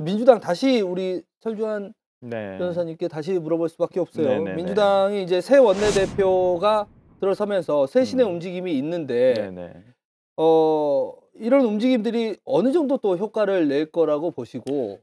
민주당 다시 우리 철주한 네. 변호사님께 다시 물어볼 수밖에 없어요. 네네네. 네, 네. 민주당이 이제 새 원내대표가 들어서면서 쇄신의 음. 움직임이 있는데 네네. 네. 어 이런 움직임들이 어느 정도 또 효과를 낼 거라고 보시고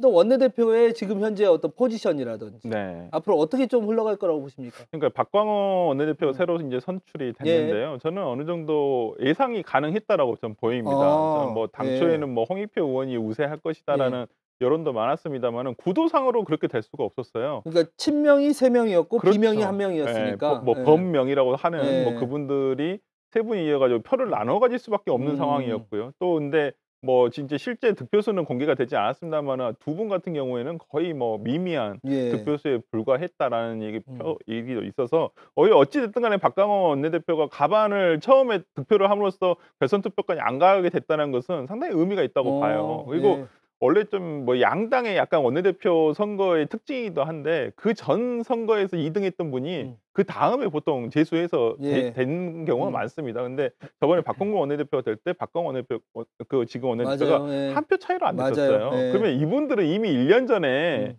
또 원내대표의 지금 현재 어떤 포지션이라든지 네. 앞으로 어떻게 좀 흘러갈 거라고 보십니까? 그러니까 박광호 원내대표가 음. 새로 이제 선출이 됐는데요. 예. 저는 어느 정도 예상이 가능했다라고 좀 보입니다. 아, 뭐 예. 당초에는 예. 뭐 홍익표 의원이 우세할 것이다라는 예. 여론도 많았습니다만은 구도상으로 그렇게 될 수가 없었어요. 그러니까 친명이 세 명이었고 그렇죠. 비명이 한 예, 명이었으니까 뭐, 뭐 예. 범명이라고 하는 뭐 그분들이 세 분이 이어가지고 표를 나눠 가질 수밖에 없는 음. 상황이었고요. 또 근데 뭐 진짜 실제 득표수는 공개가 되지 않았습니다만 두 분 같은 경우에는 거의 뭐 미미한 예. 득표수에 불과했다라는 얘기, 표, 음. 얘기도 있어서 어이 어찌 됐든 간에 박강원 원내대표가 가반을 처음에 득표를 함으로써 결선 투표까지 안 가게 됐다는 것은 상당히 의미가 있다고 어, 봐요. 그리고 예. 원래 좀 뭐 양당의 약간 원내대표 선거의 특징이기도 한데 그 전 선거에서 2등했던 분이 음. 그 다음에 보통 재수해서 예. 된 경우가 음. 많습니다. 근데 저번에 박홍근 원내대표가 될 때 박광원 원내대표 그 지금 원내대표가 예. 한표 차이로 안 됐었어요. 예. 그러면 이분들은 이미 1년 전에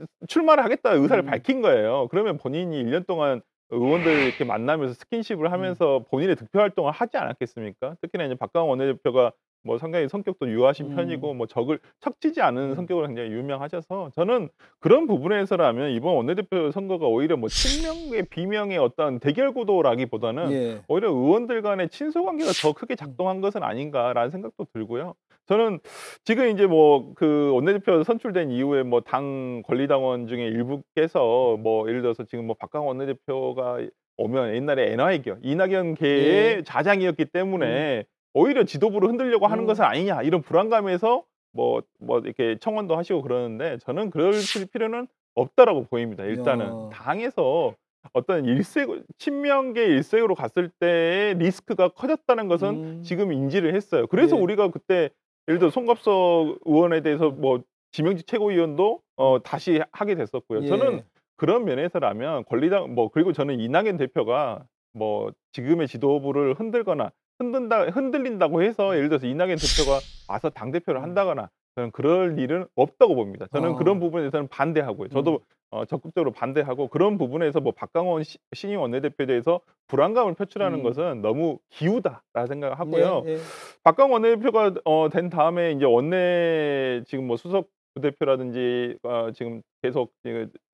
음. 출마를 하겠다 의사를 음. 밝힌 거예요. 그러면 본인이 1년 동안 의원들 이렇게 만나면서 스킨십을 하면서 본인의 득표 활동을 하지 않았겠습니까? 특히나 이제 박광원 원내대표가 뭐 상당히 성격도 유하신 음. 편이고 뭐 적을 척치지 않은 네. 성격으로 굉장히 유명하셔서 저는 그런 부분에서라면 이번 원내대표 선거가 오히려 뭐 친명의 비명의 어떤 대결 구도라기보다는 예. 오히려 의원들 간의 친소 관계가 더 크게 음. 작동한 것은 아닌가라는 생각도 들고요. 저는 지금 이제 뭐 그 원내대표 선출된 이후에 뭐 당 권리당원 중에 일부께서 뭐 예를 들어서 지금 뭐 박강 원내대표가 오면 옛날에 엔화의견 이낙연계의 예. 자장이었기 때문에 음. 오히려 지도부를 흔들려고 하는 음. 것은 아니냐 이런 불안감에서 뭐뭐 뭐 이렇게 청원도 하시고 그러는데 저는 그럴 필요는 없다라고 보입니다. 일단은 야. 당에서 어떤 일색 친명계 일색으로 갔을 때의 리스크가 커졌다는 것은 음. 지금 인지를 했어요. 그래서 예. 우리가 그때 예를 들어 송갑석 의원에 대해서 뭐 지명직 최고위원도 어 다시 하게 됐었고요. 예. 저는 그런 면에서라면 권리당 뭐 그리고 저는 이낙연 대표가 뭐 지금의 지도부를 흔들거나 흔든다 흔들린다고 해서 음. 예를 들어서 이낙연 대표가 와서 당 대표를 음. 한다거나 저는 그럴 일은 없다고 봅니다. 저는 어. 그런 부분에 대해서는 반대하고요. 저도 음. 어, 적극적으로 반대하고 그런 부분에서 뭐 박강원 시, 신임 원내대표에 대해서 불안감을 표출하는 음. 것은 너무 기우다라 생각하고요. 을 네, 네. 박강원 원내대표가 어, 된 다음에 이제 원내 지금 뭐 수석 부대표라든지 어, 지금 계속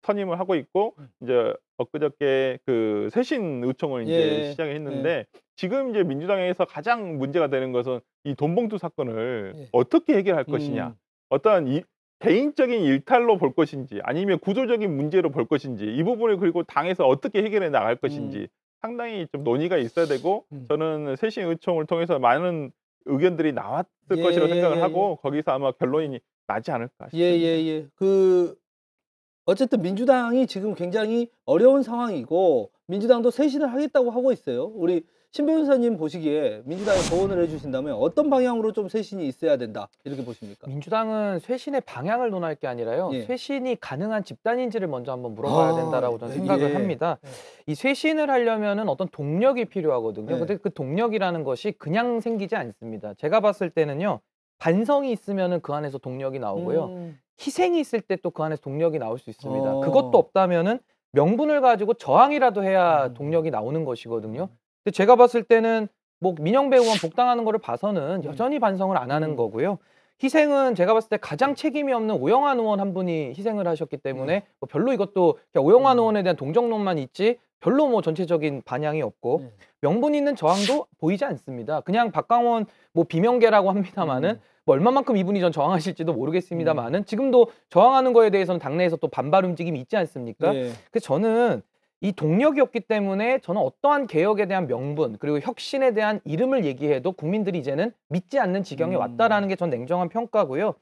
선임을 하고 있고 음. 이제 엊그저께 그 쇄신 의총을 이제 예, 시작을 예. 했는데 예. 지금 이제 민주당에서 가장 문제가 되는 것은 이 돈봉투 사건을 예. 어떻게 해결할 것이냐 음. 어떤 이, 개인적인 일탈로 볼 것인지 아니면 구조적인 문제로 볼 것인지 이 부분을 그리고 당에서 어떻게 해결해 나갈 음. 것인지 음. 상당히 좀 논의가 있어야 되고 음. 저는 쇄신 의총을 통해서 많은 의견들이 나왔을 예, 것이라고 생각을 예, 예, 하고 거기서 아마 결론이 나지 않을까 예, 싶습니다. 예예예. 예, 그 어쨌든 민주당이 지금 굉장히 어려운 상황이고 민주당도 쇄신을 하겠다고 하고 있어요. 우리 신 변호사님 보시기에 민주당이 조언을 해주신다면 어떤 방향으로 좀 쇄신이 있어야 된다 이렇게 보십니까? 민주당은 쇄신의 방향을 논할 게 아니라요. 예. 쇄신이 가능한 집단인지를 먼저 한번 물어봐야 아, 된다라고 저는 예, 생각을 예. 합니다. 예. 이 쇄신을 하려면은 어떤 동력이 필요하거든요. 예. 근데 그 동력이라는 것이 그냥 생기지 않습니다. 제가 봤을 때는요. 반성이 있으면은 그 안에서 동력이 나오고요. 음. 희생이 있을 때 또 그 안에서 동력이 나올 수 있습니다. 어. 그것도 없다면은 명분을 가지고 저항이라도 해야 음. 동력이 나오는 것이거든요. 근데 제가 봤을 때는 뭐 민영 배우원 복당하는 거를 봐서는 음. 여전히 반성을 안 하는 음. 거고요. 희생은 제가 봤을 때 가장 음. 책임이 없는 오영환 의원 한 분이 희생을 하셨기 때문에 뭐 별로 이것도 오영환 의원에 대한 동정론만 있지 별로 뭐 전체적인 반향이 없고 네. 명분 있는 저항도 보이지 않습니다. 그냥 박강원 뭐 비명계라고 합니다만은 뭐 얼마만큼 이분이 전 저항하실지도 모르겠습니다만은 지금도 저항하는 거에 대해서는 당내에서 또 반발 움직임이 있지 않습니까? 네. 그래서 저는 이 동력이 었기 때문에 저는 어떠한 개혁에 대한 명분 그리고 혁신에 대한 이름을 얘기해도 국민들이 이제는 믿지 않는 지경에 음. 왔다라는 게 전 냉정한 평가고요.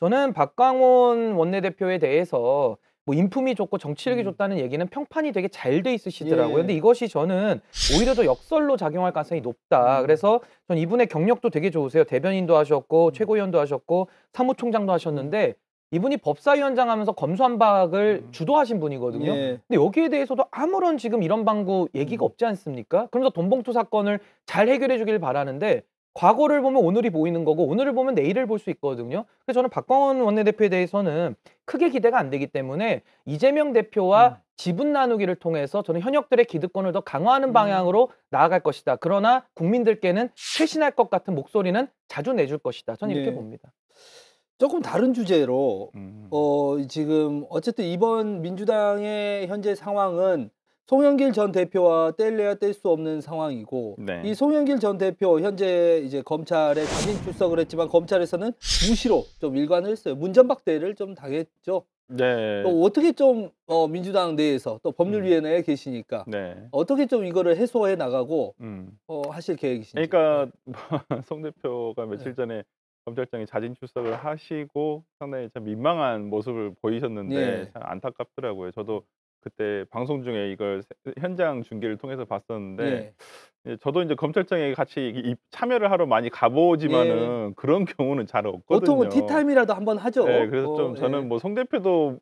저는 박광온 원내대표에 대해서 뭐 인품이 좋고 정치력이 음. 좋다는 얘기는 평판이 되게 잘 돼 있으시더라고요. 예. 근데 이것이 저는 오히려 더 역설로 작용할 가능성이 높다. 음. 그래서 전 이분의 경력도 되게 좋으세요. 대변인도 하셨고 음. 최고위원도 하셨고 사무총장도 하셨는데 이분이 법사위원장 하면서 검수한박을 음. 주도하신 분이거든요. 예. 근데 여기에 대해서도 아무런 지금 이런 방구 얘기가 음. 없지 않습니까? 그러면서 돈봉투 사건을 잘 해결해 주길 바라는데 과거를 보면 오늘이 보이는 거고 오늘을 보면 내일을 볼 수 있거든요. 그래서 저는 박광원 원내대표에 대해서는 크게 기대가 안 되기 때문에 이재명 대표와 음. 지분 나누기를 통해서 저는 현역들의 기득권을 더 강화하는 음. 방향으로 나아갈 것이다. 그러나 국민들께는 쇄신할 것 같은 목소리는 자주 내줄 것이다. 저는 이렇게 네. 봅니다. 조금 다른 주제로 음. 어 지금 어쨌든 이번 민주당의 현재 상황은 송영길 전 대표와 뗄래야 뗄 수 없는 상황이고 네. 이 송영길 전 대표 현재 이제 검찰에 자진 출석을 했지만 검찰에서는 무시로 좀 일관을 했어요. 문전박대를 좀 당했죠. 네. 또 어떻게 좀 어, 민주당 내에서 또 법률위원회에 음. 계시니까 네. 어떻게 좀 이거를 해소해 나가고 음. 어, 하실 계획이신지. 그러니까 네. 송 대표가 며칠 네. 전에 검찰장이 자진 출석을 하시고 상당히 참 민망한 모습을 보이셨는데 예. 참 안타깝더라고요. 저도 그때 방송 중에 이걸 현장 중계를 통해서 봤었는데 예. 저도 이제 검찰청에 같이 참여를 하러 많이 가보지만은 예. 그런 경우는 잘 뭐 없거든요. 보통은 티타임이라도 한번 하죠. 네, 그래서 어, 좀 예. 저는 뭐송 대표도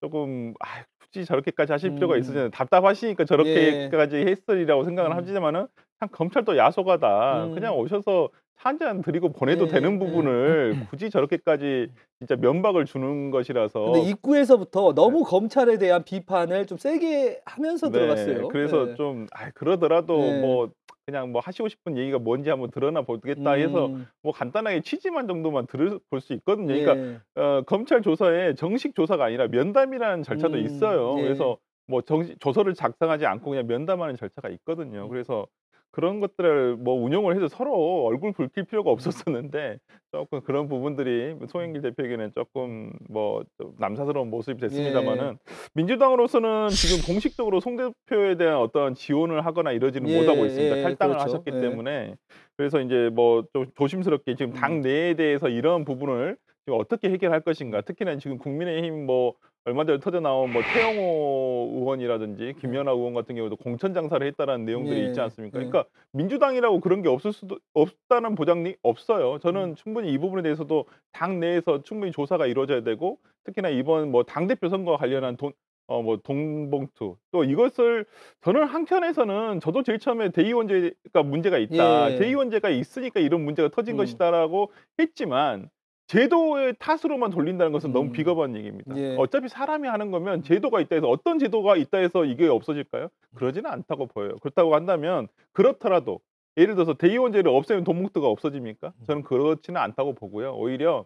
조금 아, 굳이 저렇게까지 하실 필요가 음. 있으냐 답답하시니까 예. 저렇게까지 했으리라고 생각을 음. 하지만은 참 검찰도 야소가다 음. 그냥 오셔서 한잔 드리고 보내도 네, 되는 네. 부분을 음. 굳이 저렇게까지 진짜 면박을 주는 것이라서 근데 입구에서부터 네. 너무 검찰에 대한 비판을 좀 세게 하면서 네, 들어갔어요. 그래서 좀 아, 그러더라도 뭐 그냥 뭐 하시고 싶은 얘기가 뭔지 한번 드러나 보겠다 음. 해서 뭐 간단하게 취지만 정도만 들을 볼 수 있거든요. 예. 그러니까 어, 검찰 조사에 정식 조사가 아니라 면담이라는 절차도 음. 있어요. 예. 그래서 뭐 정식 조서를 작성하지 않고 그냥 면담하는 절차가 있거든요. 음. 그래서 그런 것들을 뭐 운영을 해서 서로 얼굴 붉힐 필요가 없었었는데 조금 그런 부분들이 송영길 대표에게는 조금 뭐 남사스러운 모습이 됐습니다만은 예. 민주당으로서는 지금 공식적으로 송 대표에 대한 어떤 지원을 하거나 이러지는 예. 못하고 있습니다. 예, 탈당을 그렇죠. 하셨기 예. 때문에 그래서 이제 뭐 좀 조심스럽게 지금 당 내에 대해서 이런 부분을 어떻게 해결할 것인가. 특히나 지금 국민의힘 뭐 얼마 전에 터져 나온 뭐 최영호 의원이라든지 김연아 의원 같은 경우도 공천 장사를 했다라는 내용들이 예, 있지 네. 않습니까? 예. 그러니까 민주당이라고 그런 게 없을 수도 없다는 보장이 없어요. 저는 음. 충분히 이 부분에 대해서도 당 내에서 충분히 조사가 이루어져야 되고 특히나 이번 뭐 당 대표 선거와 관련한 돈 어 뭐 동봉투 또 이것을 저는 한편에서는 저도 제일 처음에 대의원제가 문제가 있다 예. 대의원제가 있으니까 이런 문제가 터진 음. 것이다라고 했지만 제도의 탓으로만 돌린다는 것은 너무 음. 비겁한 얘기입니다. 예. 어차피 사람이 하는 거면 제도가 있다 해서 어떤 제도가 있다 해서 이게 없어질까요? 그러지는 않다고 보여요. 그렇다고 한다면 그렇더라도 예를 들어서 대의원제를 없애면 돈목도가 없어집니까? 저는 그렇지는 않다고 보고요. 오히려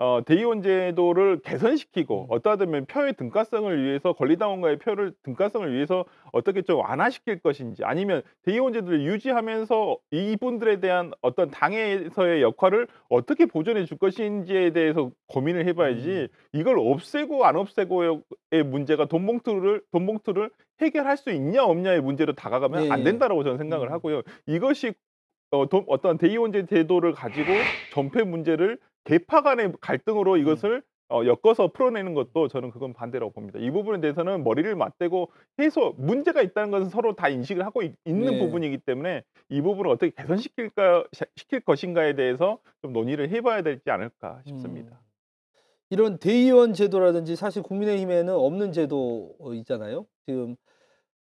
어, 대의원 제도를 개선시키고 음. 어떠하다면 표의 등가성을 위해서 권리당원과의 표를 등가성을 위해서 어떻게 좀 완화시킬 것인지 아니면 대의원 제도를 유지하면서 이분들에 대한 어떤 당에서의 역할을 어떻게 보존해 줄 것인지에 대해서 고민을 해봐야지 음. 이걸 없애고 안 없애고의 문제가 돈봉투를 돈봉투를 해결할 수 있냐 없냐의 문제로 다가가면 네. 안 된다라고 저는 생각을 음. 하고요. 이것이 어, 도, 어떤 대의원제 제도를 가지고 전폐 문제를 계파 간의 갈등으로 음. 이것을 어, 엮어서 풀어내는 것도 저는 그건 반대라고 봅니다. 이 부분에 대해서는 머리를 맞대고 해소 문제가 있다는 것은 서로 다 인식을 하고 있, 는 네. 부분이기 때문에 이 부분을 어떻게 개선시킬까 시킬 것인가에 대해서 좀 논의를 해봐야 되지 않을까 싶습니다. 음. 이런 대의원 제도라든지 사실 국민의힘에는 없는 제도이잖아요. 어, 지금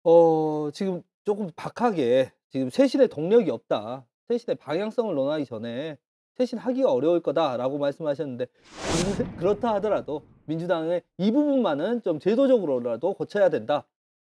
어 지금 조금 박하게 지금 쇄신의 동력이 없다. 쇄신의 방향성을 논하기 전에 쇄신하기가 어려울 거다라고 말씀하셨는데 그렇다 하더라도 민주당의 이 부분만은 좀 제도적으로라도 고쳐야 된다.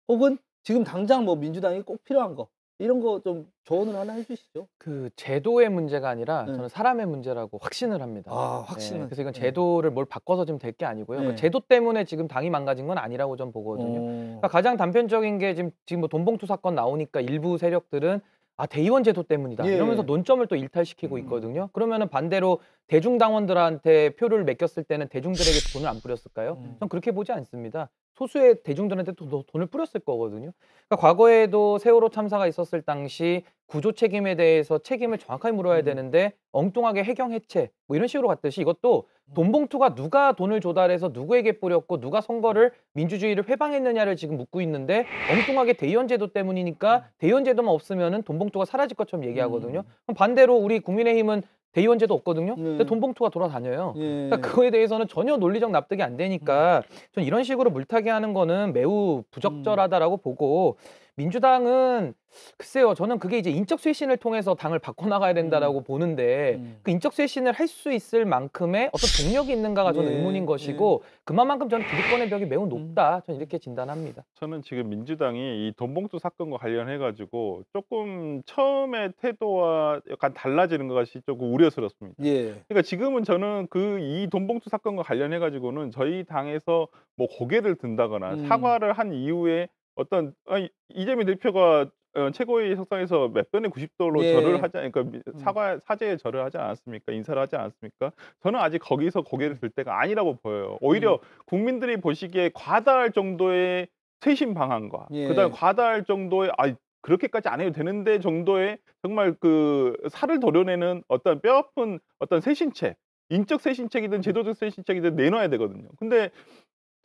혹은 지금 당장 뭐 민주당이 꼭 필요한 거 이런 거 좀 조언을 하나 해주시죠. 그 제도의 문제가 아니라 네. 저는 사람의 문제라고 확신을 합니다. 아 확신. 네, 그래서 이건 네. 제도를 네. 뭘 바꿔서 지금 될 게 아니고요. 그러니까 네. 제도 때문에 지금 당이 망가진 건 아니라고 좀 보거든요. 그러니까 가장 단편적인 게 지금 지금 뭐 돈봉투 사건 나오니까 일부 세력들은 아 대의원 제도 때문이다 예. 이러면서 논점을 또 일탈시키고 음. 있거든요. 음. 그러면은 반대로 대중당원들한테 표를 맡겼을 때는 대중들에게 돈을 안 뿌렸을까요? 음. 전 그렇게 보지 않습니다. 소수의 대중들한테 도, 돈을 뿌렸을 거거든요. 그러니까 과거에도 세월호 참사가 있었을 당시 구조 책임에 대해서 책임을 정확하게 물어야 음. 되는데 엉뚱하게 해경 해체 뭐 이런 식으로 갔듯이 이것도 음. 돈 봉투가 누가 돈을 조달해서 누구에게 뿌렸고 누가 선거를 민주주의를 회방했느냐를 지금 묻고 있는데 엉뚱하게 대의원 제도 때문이니까 음. 대의원 제도만 없으면은 돈 봉투가 사라질 것처럼 얘기하거든요. 음. 그럼 반대로 우리 국민의힘은 대의원제도 없거든요. 네. 근데 돈 봉투가 돌아다녀요. 네. 그러니까 그거에 대해서는 전혀 논리적 납득이 안 되니까 음. 전 이런 식으로 물타기하는 거는 매우 부적절하다라고 음. 보고 민주당은 글쎄요, 저는 그게 이제 인적 쇄신을 통해서 당을 바꿔나가야 된다라고 음. 보는데 음. 그 인적 쇄신을 할 수 있을 만큼의 어떤 동력이 있는가가 저는 네, 의문인 네. 것이고 네. 그만큼 저는 기득권의 벽이 매우 음. 높다. 저는 이렇게 진단합니다. 저는 지금 민주당이 이 돈봉투 사건과 관련해 가지고 조금 처음에 태도와 약간 달라지는 것이 같 조금 우려스럽습니다. 예. 그러니까 지금은 저는 그 이 돈봉투 사건과 관련해 가지고는 저희 당에서 뭐 고개를 든다거나 음. 사과를 한 이후에 어떤 아니, 이재민 대표가 어, 최고위 석상에서 몇 번의 90도로 예. 절을 하지 않으니까 그러니까 음. 사과 사죄에 절을 하지 않았습니까? 인사를 하지 않았습니까? 저는 아직 거기서 고개를 들 때가 아니라고 보여요. 오히려 음. 국민들이 보시기에 과다할 정도의 쇄신 방안과 예. 그다음 과다할 정도의 아 그렇게까지 안 해도 되는데 정도의 정말 그 살을 도려내는 어떤 뼈아픈 어떤 쇄신책 인적 쇄신책이든 제도적 쇄신책이든 내놔야 되거든요. 근데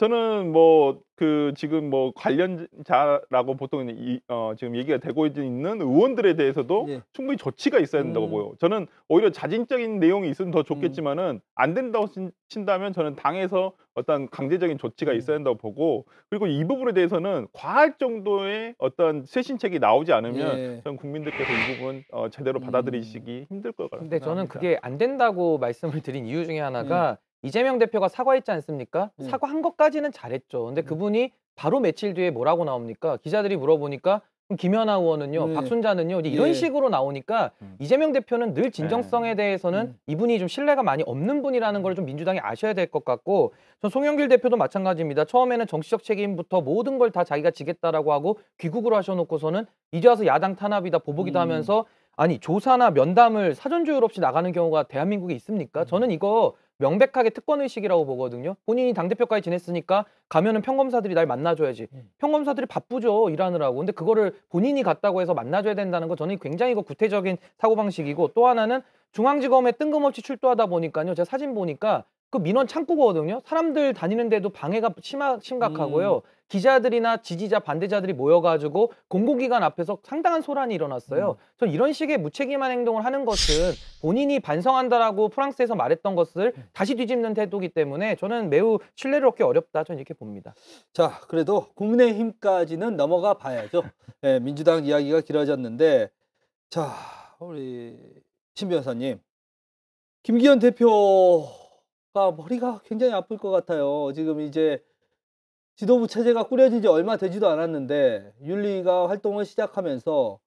저는 뭐 그 지금 뭐 관련자라고 보통 이, 어, 지금 얘기가 되고 있는 의원들에 대해서도 예. 충분히 조치가 있어야 된다고 음. 보요. 저는 오히려 자진적인 내용이 있으면 더 좋겠지만은 음. 안 된다고 친, 다면 저는 당에서 어떤 강제적인 조치가 있어야 음. 된다고 보고 그리고 이 부분에 대해서는 과할 정도의 어떤 쇄신책이 나오지 않으면 예. 저는 국민들께서 이 부분 어, 제대로 받아들이시기 음. 힘들 것같아요 근데 저는 그게 안 된다고 말씀을 드린 이유 중에 하나가 음. 이재명 대표가 사과했지 않습니까? 음. 사과한 것까지는 잘했죠. 근데 음. 그분이 바로 며칠 뒤에 뭐라고 나옵니까? 기자들이 물어보니까 김연아 의원은요, 네. 박순자는요, 이런 네. 식으로 나오니까 음. 이재명 대표는 늘 예. 진정성에 대해서는 음. 이분이 좀 신뢰가 많이 없는 분이라는 음. 걸좀 민주당이 아셔야 될 것 같고, 전 송영길 대표도 마찬가지입니다. 처음에는 정치적 책임부터 모든 걸 다 자기가 지겠다라고 하고 귀국을 하셔놓고서는 이제 와서 야당 탄압이다 보복이다 음. 하면서 아니 조사나 면담을 사전 조율 없이 나가는 경우가 대한민국에 있습니까? 저는 이거 명백하게 특권의식이라고 보거든요. 본인이 당대표까지 지냈으니까 가면은 평검사들이 날 만나줘야지. 음. 평검사들이 바쁘죠. 일하느라고. 근데 그거를 본인이 갔다고 해서 만나줘야 된다는 거 저는 굉장히 그 구태적인 사고방식이고 또 하나는 중앙지검에 뜬금없이 출두하다 보니까요. 제가 사진 보니까 그 민원 창구거든요. 사람들 다니는데도 방해가 심하, 심각하고요. 음. 기자들이나 지지자 반대자들이 모여가지고 공공기관 앞에서 상당한 소란이 일어났어요. 음. 전 이런 식의 무책임한 행동을 하는 것은 본인이 반성한다라고 프랑스에서 말했던 것을 음. 다시 뒤집는 태도기 이 때문에 저는 매우 신뢰를 얻기 어렵다. 전 이렇게 봅니다. 자, 그래도 국민의힘까지는 넘어가 봐야죠. 네, 민주당 이야기가 길어졌는데 자, 우리 신 변호사님 김기현 대표 아, 머리가 굉장히 아플 것 같아요. 지금 이제 지도부 체제가 꾸려진 지 얼마 되지도 않았는데 윤리가 활동을 시작하면서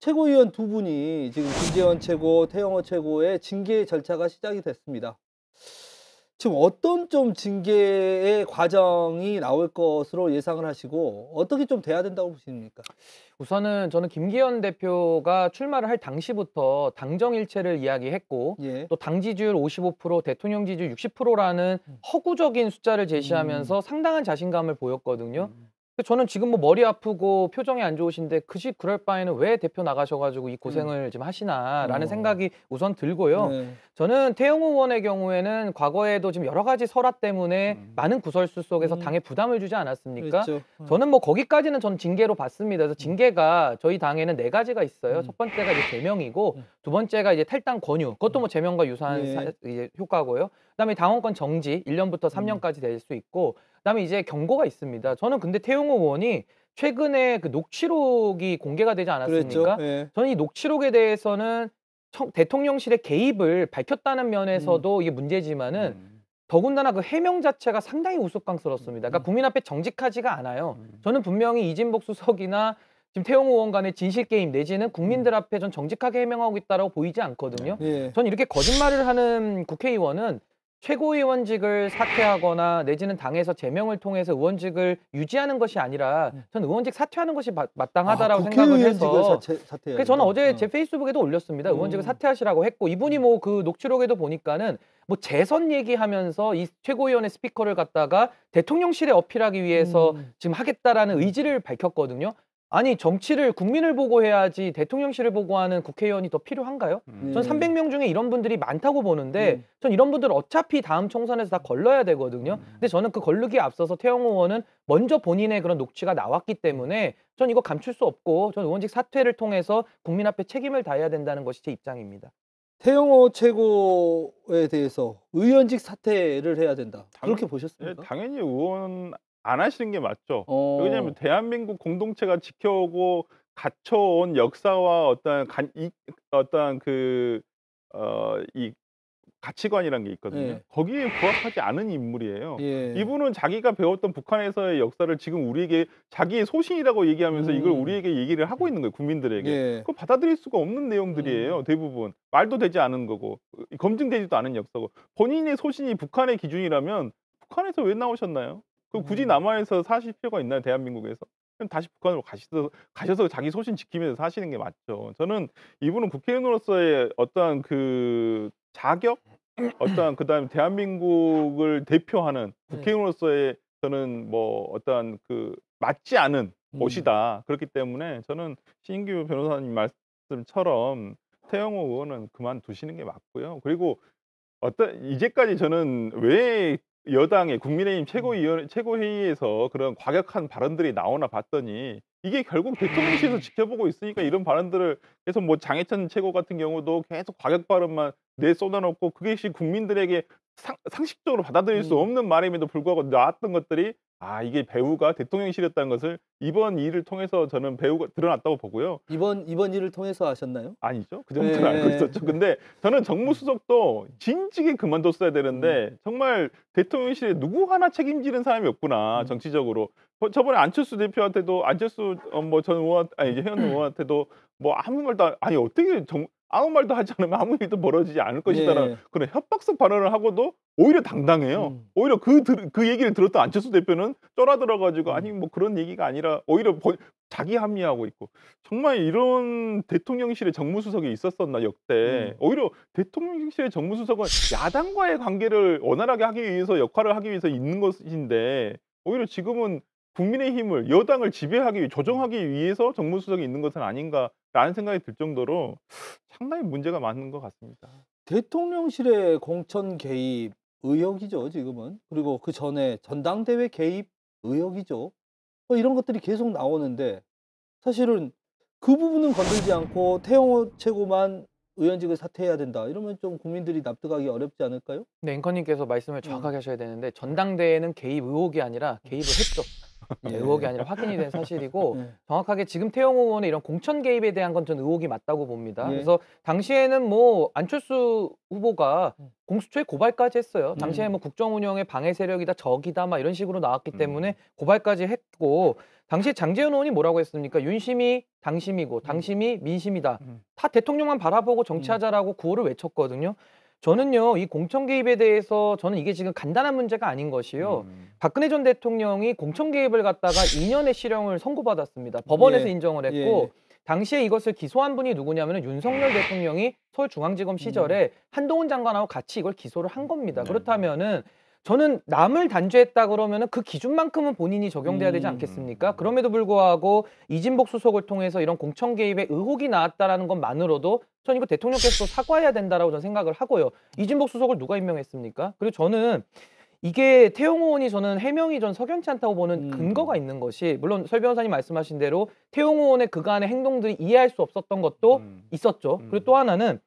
최고위원 두 분이 지금 김재원 최고, 태영호 최고의 징계 절차가 시작이 됐습니다. 지금 어떤 좀 징계의 과정이 나올 것으로 예상을 하시고 어떻게 좀 돼야 된다고 보십니까? 우선은 저는 김기현 대표가 출마를 할 당시부터 당정일체를 이야기했고 예. 또 당지지율 55% 대통령 지지율 60%라는 음. 허구적인 숫자를 제시하면서 음. 상당한 자신감을 보였거든요. 음. 저는 지금 뭐 머리 아프고 표정이 안 좋으신데 그시 그럴 바에는 왜 대표 나가셔가지고 이 고생을 음. 지금 하시나라는 어. 생각이 우선 들고요. 네. 저는 태용 의원의 경우에는 과거에도 지금 여러 가지 설화 때문에 음. 많은 구설수 속에서 음. 당에 부담을 주지 않았습니까? 그렇죠. 음. 저는 뭐 거기까지는 전 징계로 봤습니다. 그래서 음. 징계가 저희 당에는 네 가지가 있어요. 첫 번째가 이제 제명이고 두 번째가 이제 탈당 권유. 그것도 뭐 제명과 유사한 네. 사, 효과고요. 그다음에 당원권 정지 1년부터 3년까지 될 수 있고 그다음에 이제 경고가 있습니다. 저는 근데 태용호 의원이 최근에 그 녹취록이 공개가 되지 않았습니까? 예. 저는 이 녹취록에 대해서는 청, 대통령실의 개입을 밝혔다는 면에서도 음. 이게 문제지만은 음. 더군다나 그 해명 자체가 상당히 우스꽝스럽습니다. 그러니까 음. 국민 앞에 정직하지가 않아요. 음. 저는 분명히 이진복 수석이나 지금 태용 의원 간의 진실 게임 내지는 국민들 음. 앞에 전 정직하게 해명하고 있다라고 보이지 않거든요. 예. 전 이렇게 거짓말을 하는 국회의원은 최고위원직을 사퇴하거나 내지는 당에서 제명을 통해서 의원직을 유지하는 것이 아니라 전 네. 의원직 사퇴하는 것이 마, 아, 마땅하다라고 아, 생각을 해서 사퇴, 그래서 저는 어제 어. 제 페이스북에도 올렸습니다. 음. 의원직을 사퇴하시라고 했고 이분이 음. 뭐그 녹취록에도 보니까는 뭐 재선 얘기하면서 이최고위원의 스피커를 갖다가 대통령실에 어필하기 위해서 음. 지금 하겠다라는 의지를 밝혔거든요. 아니 정치를 국민을 보고 해야지 대통령실을 보고 하는 국회의원이 더 필요한가요? 음. 전 300명 음. 중에 이런 분들이 많다고 보는데 음. 전 이런 분들 어차피 다음 총선에서 다 걸러야 되거든요. 음. 근데 저는 그 걸르기에 앞서서 태영 의원은 먼저 본인의 그런 녹취가 나왔기 때문에 전 이거 감출 수 없고 전 의원직 사퇴를 통해서 국민 앞에 책임을 다해야 된다는 것이 제 입장입니다. 태영호 최고에 대해서 의원직 사퇴를 해야 된다. 당, 그렇게 보셨습니까? 예, 당연히 의원 안 하시는 게 맞죠. 어. 왜냐하면 대한민국 공동체가 지켜오고 갖춰온 역사와 어떤 간, 이, 어떤 그, 어, 이가치관이란게 있거든요. 예. 거기에 부합하지 않은 인물이에요. 예. 이분은 자기가 배웠던 북한에서의 역사를 지금 우리에게 자기의 소신이라고 얘기하면서 음. 이걸 우리에게 얘기를 하고 있는 거예요. 국민들에게. 예. 그거 받아들일 수가 없는 내용들이에요. 음. 대부분. 말도 되지 않은 거고 검증되지도 않은 역사고 본인의 소신이 북한의 기준이라면 북한에서 왜 나오셨나요? 그럼 음. 굳이 남아에서 사실 필요가 있나요? 대한민국에서? 그럼 다시 북한으로 가셔서, 가셔서 자기 소신 지키면서 사시는 게 맞죠. 저는 이분은 국회의원으로서의 어떠한 그 자격? 어떠한 그다음에 대한민국을 대표하는 네. 국회의원으로서의 저는 뭐 어떠한 그 맞지 않은 음. 곳이다. 음. 그렇기 때문에 저는 신규 변호사님 말씀처럼 태영호 의원은 그만두시는 게 맞고요. 그리고 어떤 이제까지 저는 왜 여당의 국민의힘 최고위원 음. 최고회의에서 그런 과격한 발언들이 나오나 봤더니 이게 결국 대통령실에서 음. 지켜보고 있으니까 이런 발언들을 계속 뭐 장해찬 최고 같은 경우도 계속 과격 발언만 내 쏟아놓고 그게시 국민들에게 상, 식적으로 받아들일 수 음. 없는 말임에도 불구하고 나왔던 것들이 아 이게 배우가 대통령실이었다는 것을 이번 일을 통해서 저는 배우가 드러났다고 보고요. 이번 이번 일을 통해서 아셨나요? 아니죠. 그 정도는 네. 알고 있었죠. 근데 저는 정무수석도 진지게 그만뒀어야 되는데 음. 정말 대통령실에 누구 하나 책임지는 사람이 없구나 음. 정치적으로. 어, 저번에 안철수 대표한테도 안철수 어, 뭐전 의원 아니 이제 회원 의원한테도 뭐 아무 말도 아니 어떻게 정 아무 말도 하지 않으면 아무 일도 벌어지지 않을 것이다라는 네. 그런 협박성 발언을 하고도 오히려 당당해요. 음. 오히려 그, 그 얘기를 들었던 안철수 대표는 쫄아들어가지고 음. 아니 뭐 그런 얘기가 아니라 오히려 보, 자기 합리하고 있고 정말 이런 대통령실의 정무수석이 있었었나 역대 음. 오히려 대통령실의 정무수석은 야당과의 관계를 원활하게 하기 위해서 역할을 하기 위해서 있는 것인데 오히려 지금은 국민의 힘을 여당을 지배하기 위해 조정하기 위해서 정무수석이 있는 것은 아닌가라는 생각이 들 정도로 상당히 문제가 많은 것 같습니다. 대통령실의 공천 개입 의혹이죠 지금은 그리고 그 전에 전당대회 개입 의혹이죠 뭐 이런 것들이 계속 나오는데 사실은 그 부분은 건들지 않고 태영호 최고만 의원직을 사퇴해야 된다 이러면 좀 국민들이 납득하기 어렵지 않을까요? 네 앵커님께서 말씀을 음. 정확하게 하셔야 되는데 전당대회는 개입 의혹이 아니라 개입을 했죠 예. 예. 의혹이 아니라 확인이 된 사실이고 예. 정확하게 지금 태영 의원의 이런 공천 개입에 대한 건 전 의혹이 맞다고 봅니다. 예. 그래서 당시에는 뭐 안철수 후보가 음. 공수처에 고발까지 했어요. 음. 당시에 뭐 국정 운영의 방해 세력이다 적이다 막 이런 식으로 나왔기 음. 때문에 고발까지 했고 당시 장재현 의원이 뭐라고 했습니까? 윤심이 당심이고 당심이 민심이다. 다 대통령만 바라보고 정치하자라고 구호를 외쳤거든요. 저는요 이 공천 개입에 대해서 저는 이게 지금 간단한 문제가 아닌 것이요 음. 박근혜 전 대통령이 공천 개입을 갖다가 2년의 실형을 선고받았습니다 법원에서 예. 인정을 예. 했고 예. 당시에 이것을 기소한 분이 누구냐면 윤석열 아. 대통령이 서울중앙지검 시절에 음. 한동훈 장관하고 같이 이걸 기소를 한 겁니다. 네. 그렇다면은 저는 남을 단죄했다 그러면은 그 기준만큼은 본인이 적용돼야 되지 음. 않겠습니까? 그럼에도 불구하고 이진복 수석을 통해서 이런 공천 개입의 의혹이 나왔다라는 것만으로도 전 이거 대통령께서 사과해야 된다라고 저는 생각을 하고요. 이진복 수석을 누가 임명했습니까? 그리고 저는 이게 태용 의원이 저는 해명이 전 석연치 않다고 보는 음. 근거가 있는 것이 물론 설 변호사님 말씀하신 대로 태용 의원의 그간의 행동들이 이해할 수 없었던 것도 음. 있었죠. 그리고 또 하나는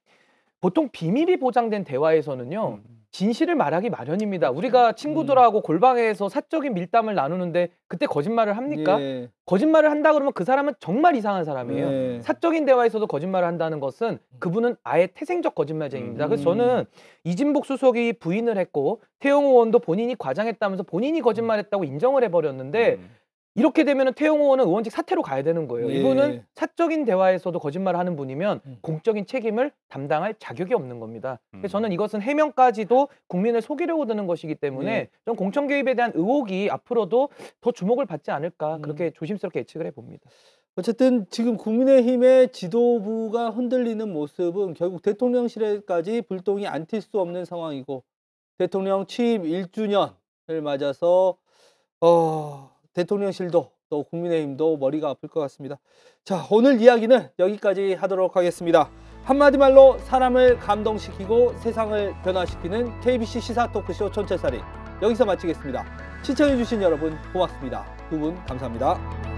보통 비밀이 보장된 대화에서는요. 음. 진실을 말하기 마련입니다. 우리가 친구들하고 음. 골방에서 사적인 밀담을 나누는데 그때 거짓말을 합니까? 예. 거짓말을 한다 그러면 그 사람은 정말 이상한 사람이에요. 예. 사적인 대화에서도 거짓말을 한다는 것은 음. 그분은 아예 태생적 거짓말쟁입니다. 이 음. 그래서 저는 음. 이진복 수석이 부인을 했고 태용 의원도 본인이 과장했다면서 본인이 거짓말했다고 인정을 해버렸는데 음. 이렇게 되면 태용 의원은 의원직 사퇴로 가야 되는 거예요. 예. 이분은 사적인 대화에서도 거짓말을 하는 분이면 음. 공적인 책임을 담당할 자격이 없는 겁니다. 그래서 음. 저는 이것은 해명까지도 국민을 속이려고 드는 것이기 때문에 예. 공천 개입에 대한 의혹이 앞으로도 더 주목을 받지 않을까 음. 그렇게 조심스럽게 예측을 해봅니다. 어쨌든 지금 국민의힘의 지도부가 흔들리는 모습은 결국 대통령실에까지 불똥이 안 튈 수 없는 상황이고 대통령 취임 1주년을 맞아서 어, 대통령실도 또 국민의힘도 머리가 아플 것 같습니다. 자, 오늘 이야기는 여기까지 하도록 하겠습니다. 한마디 말로 사람을 감동시키고 세상을 변화시키는 KBC 시사 토크쇼 천체살이 여기서 마치겠습니다. 시청해주신 여러분 고맙습니다. 두 분 감사합니다.